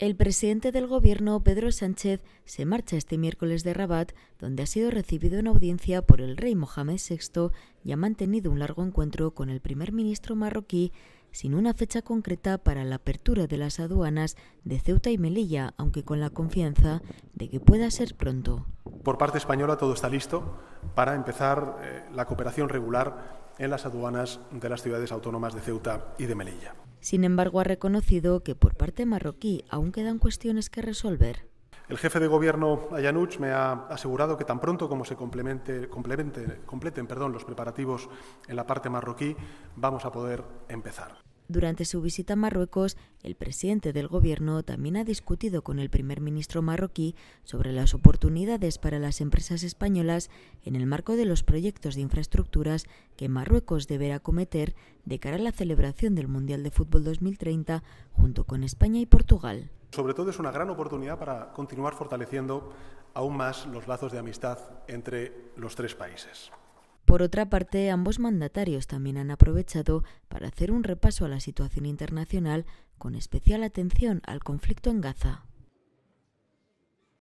El presidente del gobierno, Pedro Sánchez, se marcha este miércoles de Rabat, donde ha sido recibido en audiencia por el rey Mohamed VI y ha mantenido un largo encuentro con el primer ministro marroquí, sin una fecha concreta para la apertura de las aduanas de Ceuta y Melilla, aunque con la confianza de que pueda ser pronto por parte española todo está listo para empezar eh, la cooperación regular en las aduanas de las ciudades autónomas de Ceuta y de Melilla. Sin embargo, ha reconocido que por parte marroquí aún quedan cuestiones que resolver. El jefe de gobierno Ayanuch me ha asegurado que tan pronto como se complemente, completen perdón, los preparativos en la parte marroquí, vamos a poder empezar. Durante su visita a Marruecos, el presidente del gobierno también ha discutido con el primer ministro marroquí sobre las oportunidades para las empresas españolas en el marco de los proyectos de infraestructuras que Marruecos deberá acometer de cara a la celebración del Mundial de Fútbol 2030 junto con España y Portugal. Sobre todo es una gran oportunidad para continuar fortaleciendo aún más los lazos de amistad entre los tres países. Por otra parte, ambos mandatarios también han aprovechado para hacer un repaso a la situación internacional con especial atención al conflicto en Gaza.